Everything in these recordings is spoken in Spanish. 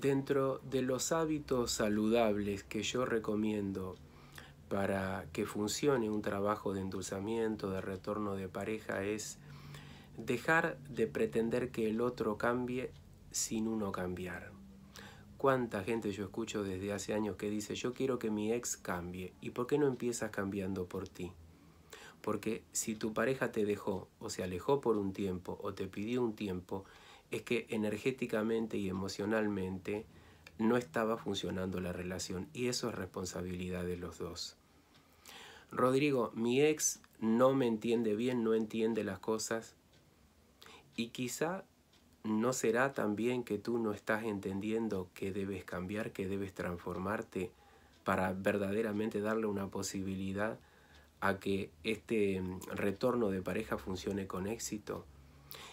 dentro de los hábitos saludables que yo recomiendo para que funcione un trabajo de endulzamiento, de retorno de pareja, es dejar de pretender que el otro cambie sin uno cambiar. ¿Cuánta gente yo escucho desde hace años que dice yo quiero que mi ex cambie? ¿Y por qué no empiezas cambiando por ti? Porque si tu pareja te dejó o se alejó por un tiempo o te pidió un tiempo, es que energéticamente y emocionalmente no estaba funcionando la relación y eso es responsabilidad de los dos. Rodrigo, mi ex no me entiende bien, no entiende las cosas y quizá no será también que tú no estás entendiendo que debes cambiar, que debes transformarte para verdaderamente darle una posibilidad a que este mm, retorno de pareja funcione con éxito.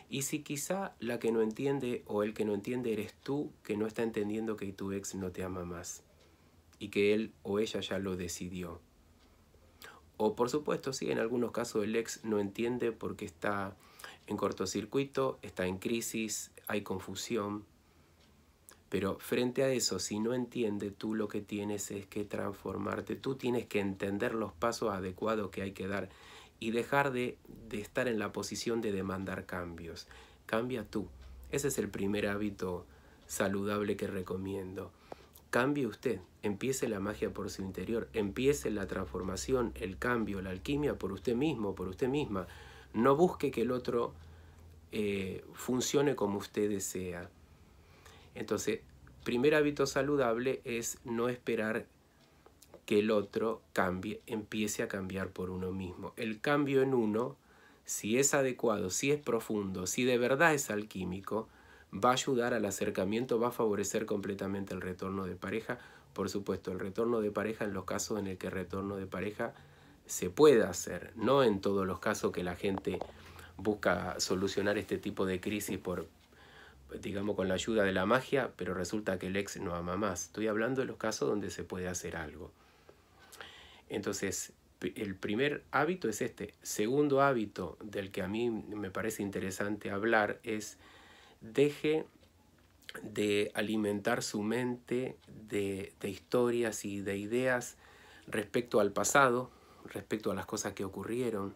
Y si quizá la que no entiende o el que no entiende eres tú que no está entendiendo que tu ex no te ama más y que él o ella ya lo decidió. O por supuesto, sí, en algunos casos el ex no entiende porque está en cortocircuito, está en crisis, hay confusión. Pero frente a eso, si no entiende, tú lo que tienes es que transformarte, tú tienes que entender los pasos adecuados que hay que dar y dejar de, estar en la posición de demandar cambios. Cambia tú. Ese es el primer hábito saludable que recomiendo. Cambie usted, empiece la magia por su interior, empiece la transformación, el cambio, la alquimia por usted mismo, por usted misma. No busque que el otro eh, funcione como usted desea. Entonces, primer hábito saludable es no esperar que el otro cambie, empiece a cambiar por uno mismo. El cambio en uno, si es adecuado, si es profundo, si de verdad es alquímico, va a ayudar al acercamiento, va a favorecer completamente el retorno de pareja. Por supuesto, el retorno de pareja en los casos en el que el retorno de pareja se pueda hacer, no en todos los casos que la gente busca solucionar este tipo de crisis por, digamos, con la ayuda de la magia, pero resulta que el ex no ama más. Estoy hablando de los casos donde se puede hacer algo. Entonces, el primer hábito es este. Segundo hábito del que a mí me parece interesante hablar es deje de alimentar su mente de, historias y de ideas respecto al pasado, respecto a las cosas que ocurrieron,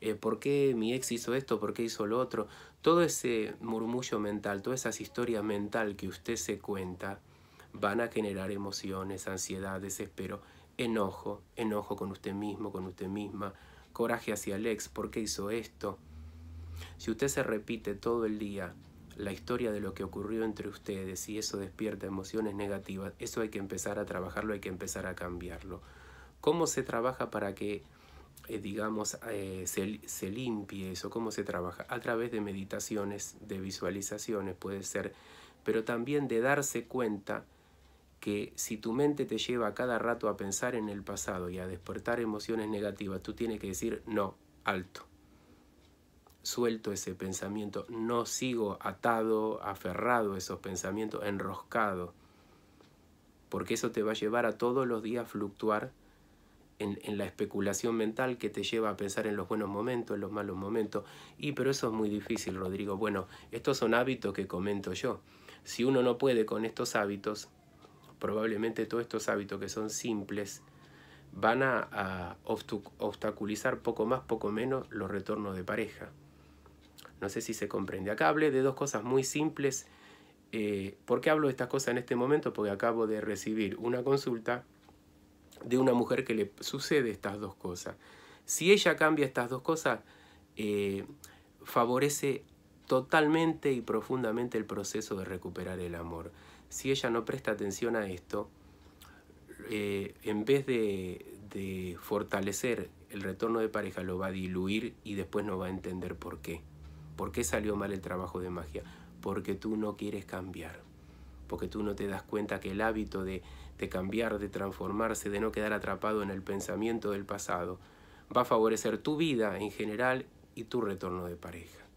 eh, por qué mi ex hizo esto, por qué hizo lo otro, todo ese murmullo mental, todas esas historias mental que usted se cuenta, van a generar emociones, ansiedad, desespero enojo, enojo con usted mismo, con usted misma, coraje hacia el ex, ¿por qué hizo esto? Si usted se repite todo el día la historia de lo que ocurrió entre ustedes y eso despierta emociones negativas, eso hay que empezar a trabajarlo, hay que empezar a cambiarlo. ¿Cómo se trabaja para que, eh, digamos, eh, se, se, limpie eso? ¿Cómo se trabaja? A través de meditaciones, de visualizaciones puede ser, pero también de darse cuenta que si tu mente te lleva a cada rato a pensar en el pasado y a despertar emociones negativas, tú tienes que decir no, alto. Suelto ese pensamiento, no sigo atado, aferrado a esos pensamientos, enroscado, porque eso te va a llevar a todos los días fluctuar en, en, la especulación mental que te lleva a pensar en los buenos momentos, en los malos momentos. Y pero eso es muy difícil, Rodrigo. Bueno, estos son hábitos que comento yo. Si uno no puede con estos hábitos, probablemente todos estos hábitos que son simples van a, obstaculizar poco más, poco menos los retornos de pareja. No sé si se comprende. Acá hablé de dos cosas muy simples. Eh, ¿Por qué hablo de estas cosas en este momento? Porque acabo de recibir una consulta de una mujer que le sucede estas dos cosas. Si ella cambia estas dos cosas, eh, favorece totalmente y profundamente el proceso de recuperar el amor. Si ella no presta atención a esto, eh, en vez de, fortalecer el retorno de pareja, lo va a diluir y después no va a entender por qué. ¿Por qué salió mal el trabajo de magia? Porque tú no quieres cambiar. Porque tú no te das cuenta que el hábito de cambiar, de transformarse, de no quedar atrapado en el pensamiento del pasado, va a favorecer tu vida en general y tu retorno de pareja.